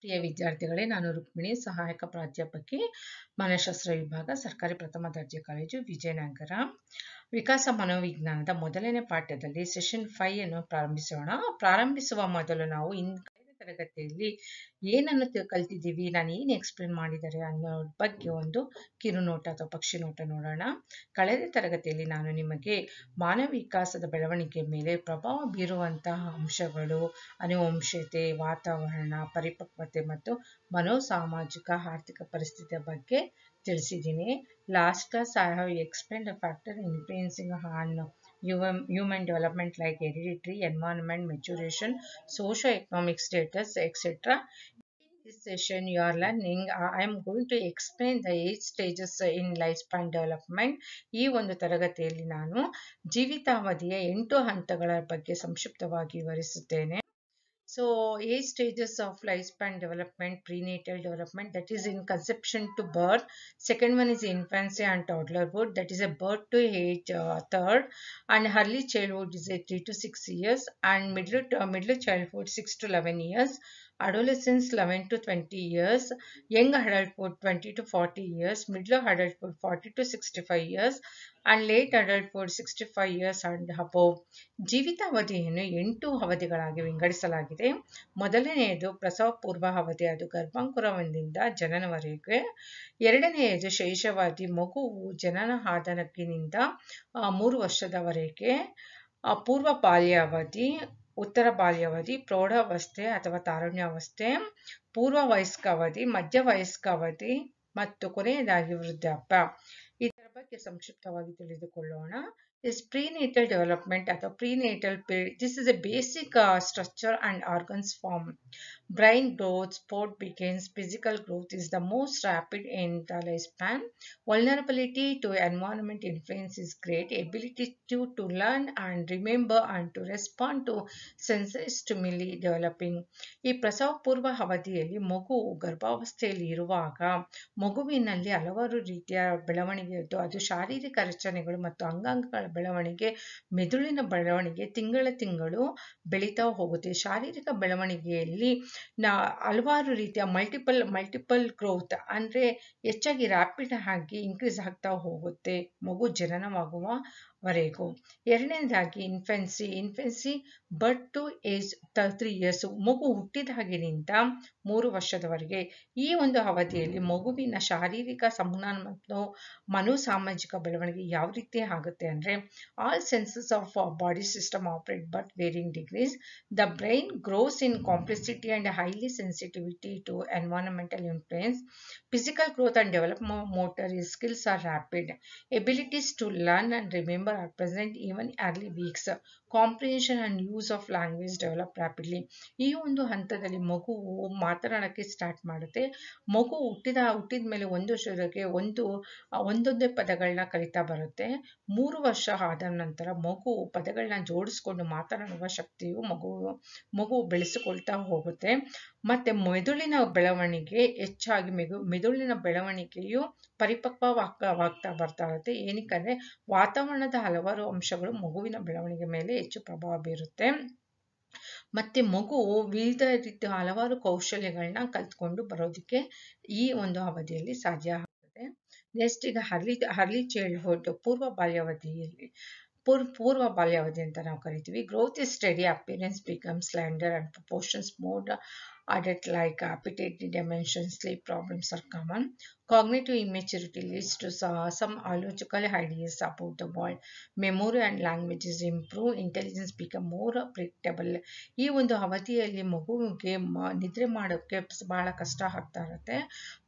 ಪ್ರಿಯ ವಿದ್ಯಾರ್ಥಿಗಳೇ ನಾನು ರುಕ್ಮಿಣಿ ಸಹಾಯಕ ಪ್ರಾಧ್ಯಾಪಕಿ ಮನಃಶಾಸ್ತ್ರ ವಿಭಾಗ ಸರ್ಕಾರಿ ಪ್ರಥಮ ದರ್ಜೆ ಕಾಲೇಜು ವಿಜಯನಗರ ವಿಕಾಸ ಮನೋವಿಜ್ಞಾನದ ಮೊದಲನೇ ಪಾಠದಲ್ಲಿ ಸೆಷನ್ ಫೈ ಅನ್ನು ಪ್ರಾರಂಭಿಸೋಣ ಪ್ರಾರಂಭಿಸುವ ಮೊದಲು ನಾವು ಇನ್ ತರಗತಿಯಲ್ಲಿ ಏನನ್ನು ಕಲ್ತಿದ್ದೀವಿ ನಾನು ಏನು ಎಕ್ಸ್ಪ್ಲೇನ್ ಮಾಡಿದ್ದಾರೆ ಅನ್ನೋ ಬಗ್ಗೆ ಒಂದು ಕಿರುನೋಟ ಅಥವಾ ನೋಟ ನೋಡೋಣ ಕಳೆದ ತರಗತಿಯಲ್ಲಿ ನಾನು ನಿಮಗೆ ಮಾನವ ವಿಕಾಸದ ಬೆಳವಣಿಗೆ ಮೇಲೆ ಪ್ರಭಾವ ಬೀರುವಂತಹ ಅಂಶಗಳು ಅನುವಂಶತೆ ವಾತಾವರಣ ಪರಿಪಕ್ವತೆ ಮತ್ತು ಮನೋಸಾಮಾಜಿಕ ಆರ್ಥಿಕ ಪರಿಸ್ಥಿತಿಯ ಬಗ್ಗೆ ತಿಳಿಸಿದ್ದೀನಿ last class I have explain the factor influencing on human human development like heredity environment maturation socio economic status etc in this session you are learning uh, i am going to explain the eight stages in life span development ee one taragatili nanu jeevitamadiya 8 hanta galarge bakke samshuptavagi varisuttene So eight stages of lifespan development, prenatal development, that is in conception to birth. Second one is infancy and toddlerhood, that is a birth to age uh, third. And early childhood is a three to six years and middle uh, middle childhood six to eleven years. Adolescence eleven to twenty years young adulthood twenty to forty years middle adulthood forty to sixty five years and late adulthood sixty five years and ಅಪೋ ಜೀವಿತಾವಧಿಯನ್ನು ಎಂಟು ಅವಧಿಗಳಾಗಿ ವಿಂಗಡಿಸಲಾಗಿದೆ ಮೊದಲನೆಯದು ಪ್ರಸವ ಪೂರ್ವ ಅವಧಿ ಅದು ಗರ್ಭಾಂಕುರವೊಂದಿಂದ ಜನನವರೆಗೆ ಎರಡನೆಯದು ಶೇಷಾವಧಿ ಮಗುವು ಜನನ ಆಧನಕ್ಕಿನಿಂದ ಮೂರು ವರ್ಷದವರೆಗೆ ಅವಧಿ ಉತ್ತರ ಬಾಲ್ಯಾವಧಿ ಪ್ರೌಢಾವಸ್ಥೆ ಅಥವಾ ತಾರುಣ್ಯಾವಸ್ಥೆ ಪೂರ್ವ ವಯಸ್ಕಾವಧಿ ಮಧ್ಯ ವಯಸ್ಕಾವಧಿ ಮತ್ತು ಕೊನೆಯದಾಗಿ ವೃದ್ಧಾಪ್ಯ ಇದರ ಬಗ್ಗೆ ಸಂಕ್ಷಿಪ್ತವಾಗಿ ತಿಳಿದುಕೊಳ್ಳೋಣ is prenatal development at the prenatal period. This is a basic uh, structure and organs form. Brain growth, sport begins, physical growth is the most rapid in the lifespan. Vulnerability to environment influence is great. Ability to, to learn and remember and to respond to sensory stimuli developing. ಈ prasav purva ಅವಧಿಯಲ್ಲಿ ಮಗು ಗರ್ಭಾವಸ್ಥೆಯಲ್ಲಿ iruvaga ಮಗುವಿನಲ್ಲಿ alavaru ritiya belavanige adu sharirika rachanegalu mattu ಮತ್ತು ಬೆಳವಣಿಗೆ ಮೆದುಳಿನ ಬೆಳವಣಿಗೆ ತಿಂಗಳ ತಿಂಗಳು ಬೆಳೀತಾ ಹೋಗುತ್ತೆ ಶಾರೀರಿಕ ಬೆಳವಣಿಗೆಯಲ್ಲಿ ನಾ ಹಲವಾರು ರೀತಿಯ ಮಲ್ಟಿಪಲ್ ಮಲ್ಟಿಪಲ್ ಗ್ರೋತ್ ಅಂದರೆ ಹೆಚ್ಚಾಗಿ ರ್ಯಾಪಿಡ್ ಆಗಿ ಇನ್ಕ್ರೀಸ್ ಆಗ್ತಾ ಹೋಗುತ್ತೆ ಮಗು ಜನನವಾಗುವ ವರೆಗೂ ಎರಡನೇದಾಗಿ infancy infancy birth to age three years ಮಗು ಹುಟ್ಟಿದಾಗಿನಿಂದ ಮೂರು ವರ್ಷದವರೆಗೆ ಈ ಒಂದು ಅವಧಿಯಲ್ಲಿ ಮಗುವಿನ ಶಾರೀರಿಕ ಸಂಜ್ಞಾನ ಮತ್ತು ಮನೋಸಾಮಾಜಿಕ ಬೆಳವಣಿಗೆ ಯಾವ ರೀತಿ ಆಗುತ್ತೆ ಅಂದರೆ all senses of body system operate but varying degrees the brain grows in complexity and highly sensitivity to environmental influence physical growth and develop motor skills are rapid abilities to learn and remember are present even early weeks comprehension and use of language develop rapidly ಈ ಒಂದು ಹಂತದಲ್ಲಿ ಮಗು ಮಾತನಾಡೋಕ್ಕೆ start ಮಾಡುತ್ತೆ ಮಗು ಹುಟ್ಟಿದ ಹುಟ್ಟಿದ ಮೇಲೆ ಒಂದು ವರ್ಷದಕ್ಕೆ ಒಂದು ಒಂದೊಂದೇ ಪದಗಳನ್ನ ಕಲಿತಾ ಬರುತ್ತೆ ಮೂರು ವರ್ಷ ಆದ ನಂತರ ಮಗು ಪದಗಳನ್ನ ಜೋಡಿಸ್ಕೊಂಡು ಮಾತನಾಡುವ ಶಕ್ತಿಯು ಮಗು ಮಗು ಬೆಳೆಸಿಕೊಳ್ತಾ ಹೋಗುತ್ತೆ ಮತ್ತೆ ಮೆದುಳಿನ ಬೆಳವಣಿಗೆ ಹೆಚ್ಚಾಗಿ ಮೆದು ಮೆದುಳಿನ ಬೆಳವಣಿಗೆಯು ಪರಿಪಕ್ವವಾಗ್ತಾ ಬರ್ತಾ ಇರುತ್ತೆ ಏನಕ್ಕಂದ್ರೆ ವಾತಾವರಣದ ಹಲವಾರು ಅಂಶಗಳು ಮಗುವಿನ ಬೆಳವಣಿಗೆ ಮೇಲೆ ಹೆಚ್ಚು ಪ್ರಭಾವ ಬೀರುತ್ತೆ ಮತ್ತೆ ಮಗು ವಿವಿಧ ರೀತಿಯ ಹಲವಾರು ಕೌಶಲ್ಯಗಳನ್ನ ಕಲ್ತ್ಕೊಂಡು ಬರೋದಕ್ಕೆ ಈ ಒಂದು ಅವಧಿಯಲ್ಲಿ ಸಾಧ್ಯ ಆಗುತ್ತೆ ನೆಕ್ಸ್ಟ್ ಈಗ ಹರ್ಲಿ ಹರ್ಲಿ ಚೈಲ್ಡ್ಹುಡ್ ಪೂರ್ವ ಬಾಲ್ಯಾವಧಿಯಲ್ಲಿ ಪೂರ್ವ ಪೂರ್ವ ಬಾಲ್ಯಾವಧಿ ಅಂತ ನಾವು ಕರಿತೀವಿ growth is study appearance become lander and proportions mode like add it like ಆಪಿಟೇಟಿ ಡೈಮೆನ್ಶನ್ಲಮ್ಸ್ some ಇಮೆಚುರಿಟಿಲ್ ಹೈಡಿಯಸ್ about the world memory and language improve intelligence become more predictable ಈ ಒಂದು ಅವಧಿಯಲ್ಲಿ ಮಗುವಿಗೆ ನಿದ್ರೆ ಮಾಡೋಕೆ ಬಹಳ ಕಷ್ಟ ಆಗ್ತಾ ಇರುತ್ತೆ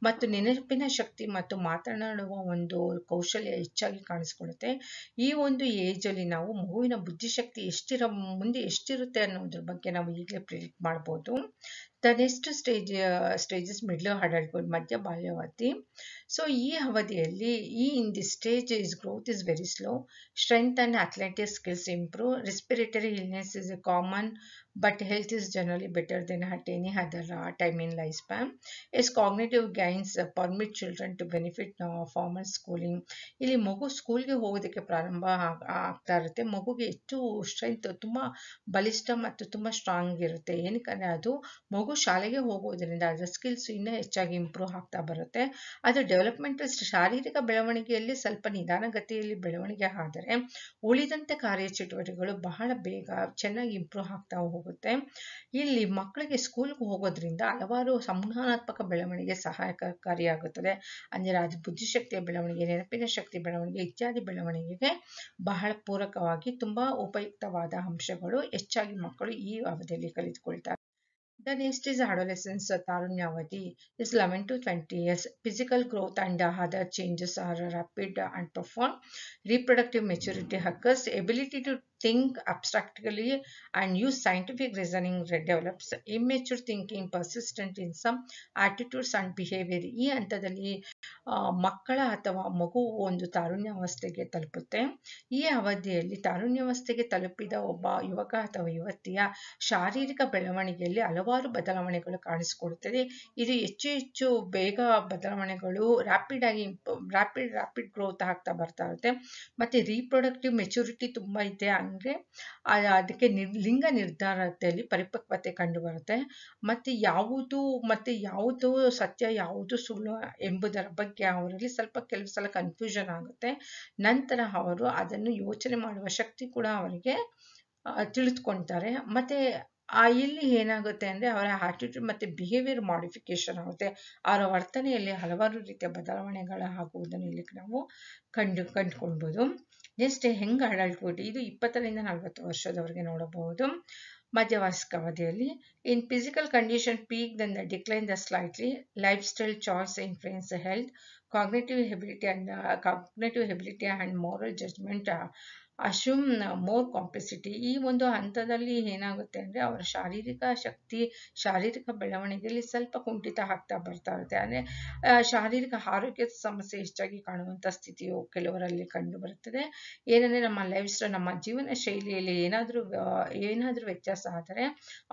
ಮತ್ತು ನೆನಪಿನ ಶಕ್ತಿ ಮತ್ತು ಮಾತನಾಡುವ ಒಂದು ಕೌಶಲ್ಯ ಹೆಚ್ಚಾಗಿ ಕಾಣಿಸ್ಕೊಳ್ಳುತ್ತೆ ಈ ಒಂದು ಏಜ್ ಅಲ್ಲಿ ನಾವು ಮಗುವಿನ ಬುದ್ಧಿಶಕ್ತಿ ಎಷ್ಟಿರೋ ಮುಂದೆ ಎಷ್ಟಿರುತ್ತೆ ಅನ್ನೋದ್ರ ಬಗ್ಗೆ ನಾವು ಈಗಲೇ ಪ್ರಿಡಿಕ್ಟ್ ಮಾಡ್ಬೋದು The next stage uh, stage is middle adulthood, Madhya Balyavati. So ಈ ಅವಧಿಯಲ್ಲಿ ಈ in this stage his growth is very slow. Strength and athletic skills improve. Respiratory illness is common but health is generally better than any other time in lifespan. His cognitive gains permit children to benefit from formal schooling. ಇಲ್ಲಿ ಮಗು ಸ್ಕೂಲ್ಗೆ ಹೋಗೋದಕ್ಕೆ school, ಆಗ್ತಾ ಇರುತ್ತೆ ಮಗುಗೆ ಹೆಚ್ಚು strength ತುಂಬ ಬಲಿಷ್ಠ ಮತ್ತು ತುಂಬ ಸ್ಟ್ರಾಂಗ್ ಇರುತ್ತೆ school, ಅದು ಮಗು ಶಾಲೆಗೆ ಹೋಗೋದ್ರಿಂದ ಅದರ ಸ್ಕಿಲ್ಸ್ ಇನ್ನೂ ಹೆಚ್ಚಾಗಿ ಇಂಪ್ರೂವ್ ಆಗ್ತಾ ಬರುತ್ತೆ ಅದು ಡೆವಲಪ್ಮೆಂಟಲಿಸ್ಟ್ ಶಾರೀರಿಕ ಬೆಳವಣಿಗೆಯಲ್ಲಿ ಸ್ವಲ್ಪ ನಿಧಾನಗತಿಯಲ್ಲಿ ಬೆಳವಣಿಗೆ ಆದರೆ ಉಳಿದಂತೆ ಕಾರ್ಯಚಟುವಟಿಕೆಗಳು ಬಹಳ ಬೇಗ ಚೆನ್ನಾಗಿ ಇಂಪ್ರೂವ್ ಆಗ್ತಾ ಹೋಗುತ್ತೆ ಇಲ್ಲಿ ಮಕ್ಕಳಿಗೆ ಸ್ಕೂಲ್ಗೆ ಹೋಗೋದ್ರಿಂದ ಹಲವಾರು ಸಂಧಾನಾತ್ಮಕ ಬೆಳವಣಿಗೆ ಸಹಾಯಕಾರಿಯಾಗುತ್ತದೆ ಅಂದರೆ ಅದು ಬುದ್ಧಿಶಕ್ತಿಯ ಬೆಳವಣಿಗೆ ನೆನಪಿನ ಶಕ್ತಿ ಬೆಳವಣಿಗೆ ಇತ್ಯಾದಿ ಬೆಳವಣಿಗೆಗೆ ಬಹಳ ಪೂರಕವಾಗಿ ತುಂಬಾ ಉಪಯುಕ್ತವಾದ ಅಂಶಗಳು ಹೆಚ್ಚಾಗಿ ಮಕ್ಕಳು ಈ ಅವಧಿಯಲ್ಲಿ ಕಲಿತುಕೊಳ್ತಾರೆ The next is adolescence, Tarunyavati is 11 to 20 years. Physical growth and other changes are rapid and profound. Reproductive maturity occurs. Ability to think abstractly and use scientific reasoning develops immature thinking persistent in some attitudes and behavior ಈ ಹಂತದಲ್ಲಿ ಮಕ್ಕಳ ಅಥವಾ ಮಗು ಒಂದು ತಾರುಣ್ಯಾವಸ್ಥೆಗೆ ತಲುಪುತ್ತೆ ಈ ಅವಧಿಯಲ್ಲಿ ತಾರುಣ್ಯಾವಸ್ಥೆಗೆ ತಲುಪಿದ ಒಬ್ಬ ಯುವಕ ಅಥವಾ ಯುವತಿಯ ಶಾರೀರಿಕ ಬೆಳವಣಿಗೆಯಲ್ಲಿ ಹಲವಾರು ಬದಲಾವಣೆಗಳು ಕಾಣಿಸಿಕೊಡುತ್ತದೆ ಇದು ಹೆಚ್ಚು ಹೆಚ್ಚು ಬೇಗ ಬದಲಾವಣೆಗಳು ರ್ಯಾಪಿಡ್ ಆಗಿ ರ್ಯಾಪಿಡ್ ರ್ಯಾಪಿಡ್ ಗ್ರೋತ್ ಆಗ್ತಾ ಬರ್ತಾ ಇರುತ್ತೆ ಮತ್ತೆ ರೀಪ್ರೊಡಕ್ಟಿವ್ ಮೆಚುರಿಟಿ ತುಂಬಾ ಇದೆ ಅಂದರೆ ಅದಕ್ಕೆ ನಿರ್ ಲಿಂಗ ನಿರ್ಧಾರತೆಯಲ್ಲಿ ಪರಿಪಕ್ವತೆ ಕಂಡುಬರುತ್ತೆ ಮತ್ತೆ ಯಾವುದು ಮತ್ತೆ ಯಾವುದು ಸತ್ಯ ಯಾವುದು ಸುಳ್ಳು ಎಂಬುದರ ಬಗ್ಗೆ ಅವರಲ್ಲಿ ಸ್ವಲ್ಪ ಕೆಲವು ಸಲ ಕನ್ಫ್ಯೂಷನ್ ಆಗುತ್ತೆ ನಂತರ ಅವರು ಅದನ್ನು ಯೋಚನೆ ಮಾಡುವ ಶಕ್ತಿ ಕೂಡ ಅವರಿಗೆ ತಿಳಿದುಕೊಳ್ತಾರೆ ಮತ್ತೆ ಆ ಇಲ್ಲಿ ಏನಾಗುತ್ತೆ ಅಂದ್ರೆ ಅವರ ಆಟಿಟ್ಯೂಡ್ ಮತ್ತೆ ಬಿಹೇವಿಯರ್ ಮಾಡಿಫಿಕೇಶನ್ ಆಗುತ್ತೆ ಅವರ ವರ್ತನೆಯಲ್ಲಿ ಹಲವಾರು ರೀತಿಯ ಆಗುವುದನ್ನು ಇಲ್ಲಿ ನಾವು ಕಂಡು ಕಂಡುಕೊಳ್ಬಹುದು ನೆಕ್ಸ್ಟ್ ಹೆಂಗ್ ಅಡಲ್ಟ್ಹುಡ್ ಇದು ಇಪ್ಪತ್ತರಿಂದ ನಲವತ್ತು ವರ್ಷದವರೆಗೆ ನೋಡಬಹುದು ಮಧ್ಯವಯಸ್ಕ ಅವಧಿಯಲ್ಲಿ in physical condition peak then decline the slightly life style choice influence health cognitive ability and cognitive ability and moral judgment assume more complexity ಈ ಒಂದು ಹಂತದಲ್ಲಿ ಏನಾಗುತ್ತೆ ಅಂದರೆ ಅವರ ಶಾರೀರಿಕ ಶಕ್ತಿ ಶಾರೀರಿಕ ಬೆಳವಣಿಗೆಯಲ್ಲಿ ಸ್ವಲ್ಪ ಕುಂಠಿತ ಆಗ್ತಾ ಬರ್ತಾ ಇರುತ್ತೆ ಅಂದರೆ ಶಾರೀರಿಕ ಆರೋಗ್ಯದ ಸಮಸ್ಯೆ ಹೆಚ್ಚಾಗಿ ಕಾಣುವಂಥ ಸ್ಥಿತಿಯು ಕೆಲವರಲ್ಲಿ ಕಂಡು ಬರುತ್ತದೆ ಏನಂದರೆ ನಮ್ಮ ಲೈಫ್ ಸ್ಟೈಲ್ ನಮ್ಮ ಜೀವನ ಶೈಲಿಯಲ್ಲಿ ಏನಾದರೂ ಏನಾದರೂ ವ್ಯತ್ಯಾಸ ಆದರೆ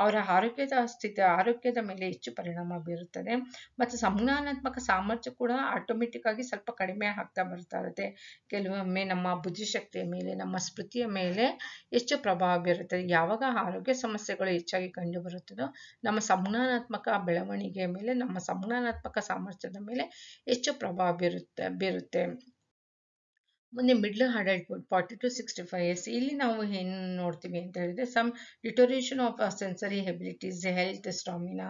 ಅವರ ಆರೋಗ್ಯದ ಸ್ಥಿತಿ ಆರೋಗ್ಯದ ಮೇಲೆ ಹೆಚ್ಚು ಪರಿಣಾಮ ಬೀರುತ್ತದೆ ಮತ್ತು ಸಂಜ್ಞಾನಾತ್ಮಕ ಸಾಮರ್ಥ್ಯ ಕೂಡ ಆಟೋಮೆಟಿಕ್ ಆಗಿ ಸ್ವಲ್ಪ ಕಡಿಮೆ ಆಗ್ತಾ ಬರ್ತಾ ಇರುತ್ತೆ ಕೆಲವೊಮ್ಮೆ ನಮ್ಮ ಬುದ್ಧಿಶಕ್ತಿಯ ಮೇಲೆ ನಮ್ಮ ನಮ್ಮ ಸ್ಮೃತಿಯ ಮೇಲೆ ಹೆಚ್ಚು ಪ್ರಭಾವ ಬೀರುತ್ತದೆ ಯಾವಾಗ ಆರೋಗ್ಯ ಸಮಸ್ಯೆಗಳು ಹೆಚ್ಚಾಗಿ ಕಂಡುಬರುತ್ತದೋ ನಮ್ಮ ಸಂಜ್ಞಾನಾತ್ಮಕ ಬೆಳವಣಿಗೆಯ ಮೇಲೆ ನಮ್ಮ ಸಂಜ್ಞಾನಾತ್ಮಕ ಸಾಮರ್ಥ್ಯದ ಮೇಲೆ ಹೆಚ್ಚು ಪ್ರಭಾವ ಬೀರುತ್ತೆ ಬೀರುತ್ತೆ ಮುಂದೆ middle adult forty to sixty five years ಇಲ್ಲಿ ನಾವು ಏನು ನೋಡ್ತೀವಿ ಅಂತ ಹೇಳಿದ್ರೆ some deterioration of sensory abilities health stamina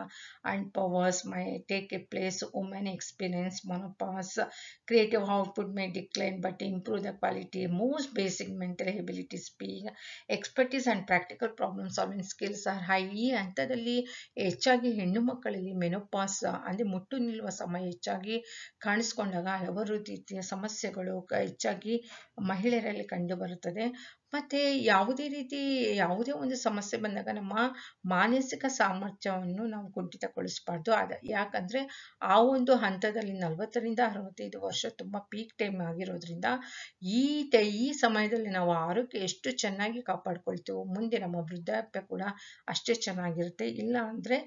and powers may take a place women experience menopause creative output may decline but improve the quality most basic mental ability speak expertise and practical problem solving skills are high ಈ ಹಂತದಲ್ಲಿ ಹೆಚ್ಚಾಗಿ ಹೆಣ್ಣು ಮಕ್ಕಳಲ್ಲಿ menopause ಅಂದರೆ ಮುಟ್ಟು ನಿಲ್ಲುವ ಸಮಯ ಹೆಚ್ಚಾಗಿ ಕಾಣಿಸ್ಕೊಂಡಾಗ ಹಲವಾರು ರೀತಿಯ ಸಮಸ್ಯೆಗಳು ಹೆಚ್ಚಾಗಿ ಮಹಿಳೆಯರಲ್ಲಿ ಕಂಡುಬರುತ್ತದೆ ಮತ್ತೆ ಯಾವುದೇ ರೀತಿ ಯಾವುದೇ ಒಂದು ಸಮಸ್ಯೆ ಬಂದಾಗ ನಮ್ಮ ಮಾನಸಿಕ ಸಾಮರ್ಥ್ಯವನ್ನು ನಾವು ಕುಂಠಿತಗೊಳಿಸಬಾರ್ದು ಅದ ಯಾಕಂದ್ರೆ ಆ ಒಂದು ಹಂತದಲ್ಲಿ ನಲವತ್ತರಿಂದ ಅರವತ್ತೈದು ವರ್ಷ ತುಂಬಾ ಪೀಕ್ ಟೈಮ್ ಆಗಿರೋದ್ರಿಂದ ಈ ತ ಈ ಸಮಯದಲ್ಲಿ ನಾವು ಆರೋಗ್ಯ ಎಷ್ಟು ಚೆನ್ನಾಗಿ ಕಾಪಾಡ್ಕೊಳ್ತೀವೋ ಮುಂದೆ ನಮ್ಮ ವೃದ್ಧಾಪ್ಯ ಕೂಡ ಅಷ್ಟೇ ಚೆನ್ನಾಗಿರುತ್ತೆ ಇಲ್ಲ ಅಂದ್ರೆ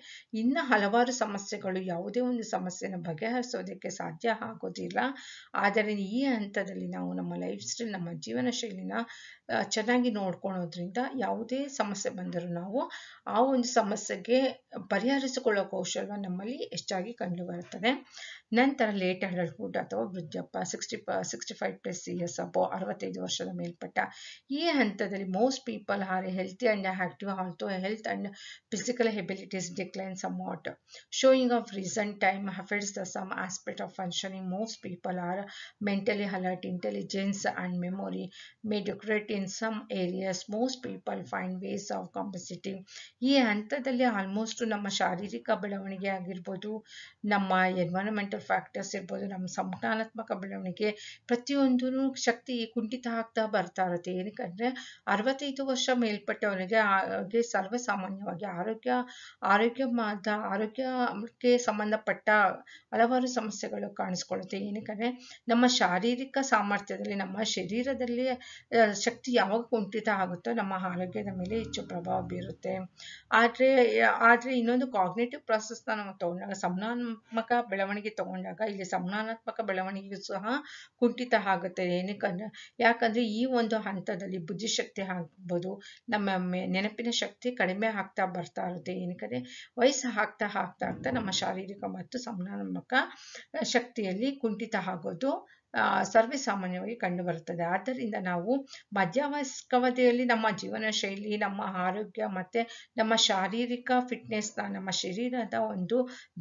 ಇನ್ನ ಹಲವಾರು ಸಮಸ್ಯೆಗಳು ಯಾವುದೇ ಒಂದು ಸಮಸ್ಯೆನ ಬಗೆಹರಿಸೋದಕ್ಕೆ ಸಾಧ್ಯ ಆಗೋದಿಲ್ಲ ಆದರೆ ಈ ಹಂತದಲ್ಲಿ ನಾವು ನಮ್ಮ ಲೈಫ್ ಸ್ಟೈಲ್ ನಮ್ಮ ಜೀವನ ಶೈಲಿನ ಚೆನ್ನಾಗಿ ನೋಡ್ಕೊಳೋದ್ರಿಂದ ಯಾವುದೇ ಸಮಸ್ಯೆ ಬಂದರೂ ನಾವು ಆ ಒಂದು ಸಮಸ್ಯೆಗೆ ಪರಿಹರಿಸಿಕೊಳ್ಳೋ ಕೌಶಲ್ಯ ನಮ್ಮಲ್ಲಿ ಹೆಚ್ಚಾಗಿ ಕಂಡು ಬರುತ್ತದೆ ನಂತರ ಲೇಟ್ ಅಡಲ್ಟ್ಹುಡ್ ಅಥವಾ ವೃದ್ಧಪ್ಪ sixty sixty five plus years above ಅರವತ್ತೈದು ವರ್ಷದ ಮೇಲ್ಪಟ್ಟ ಈ ಹಂತದಲ್ಲಿ most people are healthy and active although health and physical abilities decline somewhat slowing of reaction time affects the some aspect of functioning most people are mentally alert intelligence and memory may in some areas most people find ways of compensating ಈ ಹಂತದಲ್ಲಿ almost ನಮ್ಮ ಶಾರೀರಿಕ ಬೆಳವಣಿಗೆ ಆಗಿರ್ಬೋದು ನಮ್ಮ environmental factors ಇರ್ಬೋದು ನಮ್ಮ ಸಂಜ್ಞಾನಾತ್ಮಕ ಬೆಳವಣಿಗೆ ಪ್ರತಿಯೊಂದೂ ಶಕ್ತಿ ಕುಂಠಿತ ಆಗ್ತಾ ಬರ್ತಾ ಇರುತ್ತೆ ಏನಕ್ಕಂದ್ರೆ ಅರವತ್ತೈದು ವರ್ಷ ಮೇಲ್ಪಟ್ಟವರಿಗೆ ಹಾಗೆ ಸರ್ವಸಾಮಾನ್ಯವಾಗಿ ಆರೋಗ್ಯ ಆರೋಗ್ಯ ಮಾದ ಆರೋಗ್ಯಕ್ಕೆ ಸಂಬಂಧಪಟ್ಟ ಹಲವಾರು ಸಮಸ್ಯೆಗಳು ಕಾಣಿಸ್ಕೊಳ್ಳುತ್ತೆ ಏನಕ್ಕಂದ್ರೆ ನಮ್ಮ ಶಾರೀರಿಕ ಸಾಮರ್ಥ್ಯದಲ್ಲಿ ನಮ್ಮ ಶರೀರದಲ್ಲಿ ಶಕ್ತಿ ಅದು ಯಾವಾಗ ಕುಂಠಿತ ಆಗುತ್ತೋ ನಮ್ಮ ಆರೋಗ್ಯದ ಮೇಲೆ ಹೆಚ್ಚು ಪ್ರಭಾವ ಬೀರುತ್ತೆ ಆದರೆ ಆದ್ರೆ ಇನ್ನೊಂದು ಕಾಗ್ನೇಟಿವ್ ಪ್ರಾಸೆಸ್ನ ನಾವು ತಗೊಂಡಾಗ ಸಂಜ್ಞಾನಾತ್ಮಕ ಬೆಳವಣಿಗೆ ತಗೊಂಡಾಗ ಇಲ್ಲಿ ಸಂಜ್ಞಾನಾತ್ಮಕ ಬೆಳವಣಿಗೆ ಸಹ ಕುಂಠಿತ ಆಗುತ್ತೆ ಏನಕ್ಕಂದ್ರೆ ಯಾಕಂದ್ರೆ ಈ ಒಂದು ಹಂತದಲ್ಲಿ ಬುದ್ಧಿಶಕ್ತಿ ಆಗ್ಬೋದು ನಮ್ಮ ನೆನಪಿನ ಶಕ್ತಿ ಕಡಿಮೆ ಆಗ್ತಾ ಬರ್ತಾ ಇರುತ್ತೆ ಏನಕ್ಕಂದರೆ ವಯಸ್ಸು ಆಗ್ತಾ ಆಗ್ತಾ ಆಗ್ತಾ ನಮ್ಮ ಶಾರೀರಿಕ ಮತ್ತು ಸಂಜ್ಞಾನಾತ್ಮಕ ಶಕ್ತಿಯಲ್ಲಿ ಕುಂಠಿತ ಆಗೋದು ಸರ್ವೇ ಸಾಮಾನ್ಯವಾಗಿ ಕಂಡು ಬರುತ್ತದೆ ಆದ್ದರಿಂದ ನಾವು ಮಧ್ಯವಯಸ್ಕವತೆಯಲ್ಲಿ ನಮ್ಮ ಜೀವನ ಶೈಲಿ ನಮ್ಮ ಆರೋಗ್ಯ ಮತ್ತೆ ನಮ್ಮ ಶಾರೀರಿಕ ಫಿಟ್ನೆಸ್ನ ನಮ್ಮ ಶರೀರದ ಒಂದು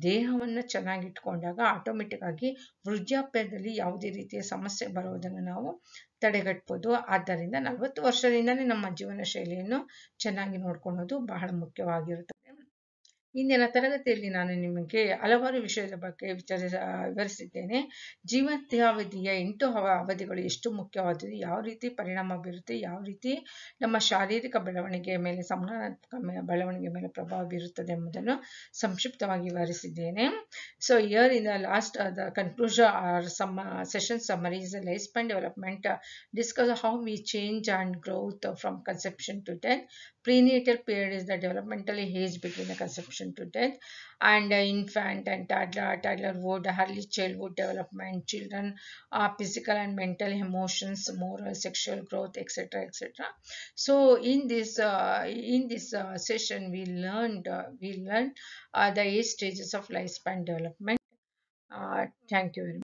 ದೇಹವನ್ನು ಚೆನ್ನಾಗಿಟ್ಕೊಂಡಾಗ ಆಗಿ ವೃದ್ಧಾಪ್ಯದಲ್ಲಿ ಯಾವುದೇ ರೀತಿಯ ಸಮಸ್ಯೆ ಬರುವುದನ್ನು ನಾವು ತಡೆಗಟ್ಬೋದು ಆದ್ದರಿಂದ ನಲವತ್ತು ವರ್ಷದಿಂದಲೇ ನಮ್ಮ ಜೀವನ ಶೈಲಿಯನ್ನು ಚೆನ್ನಾಗಿ ನೋಡ್ಕೊಳ್ಳೋದು ಬಹಳ ಮುಖ್ಯವಾಗಿರುತ್ತದೆ ಇಂದಿನ ತರಗತಿಯಲ್ಲಿ ನಾನು ನಿಮಗೆ ಹಲವಾರು ವಿಷಯದ ಬಗ್ಗೆ ವಿಚಾರ ವಿವರಿಸಿದ್ದೇನೆ ಜೀವಂತಾವಧಿಯ ಎಂಟು ಅವಧಿಗಳು ಎಷ್ಟು ಮುಖ್ಯವಾದದ್ದು ಯಾವ ರೀತಿ ಪರಿಣಾಮ ಬೀರುತ್ತೆ ಯಾವ ರೀತಿ ನಮ್ಮ ಶಾರೀರಿಕ ಬೆಳವಣಿಗೆಯ ಮೇಲೆ ಸಂಭ್ರಮಾತ್ಮಕ ಬೆಳವಣಿಗೆ ಮೇಲೆ ಪ್ರಭಾವ ಬೀರುತ್ತದೆ ಎಂಬುದನ್ನು ಸಂಕ್ಷಿಪ್ತವಾಗಿ ವಿವರಿಸಿದ್ದೇನೆ so year in the last the conclusion are some session summarise life span development discuss how we change and growth from conception to ten prenatal period is the developmental age between the conception to death and uh, infant and toddler toddlerhood early childhood development children uh, physical and mental emotions moral sexual growth etc etc so in this uh, in this uh, session we learned uh, we learned uh, the eight stages of lifespan development thank you very much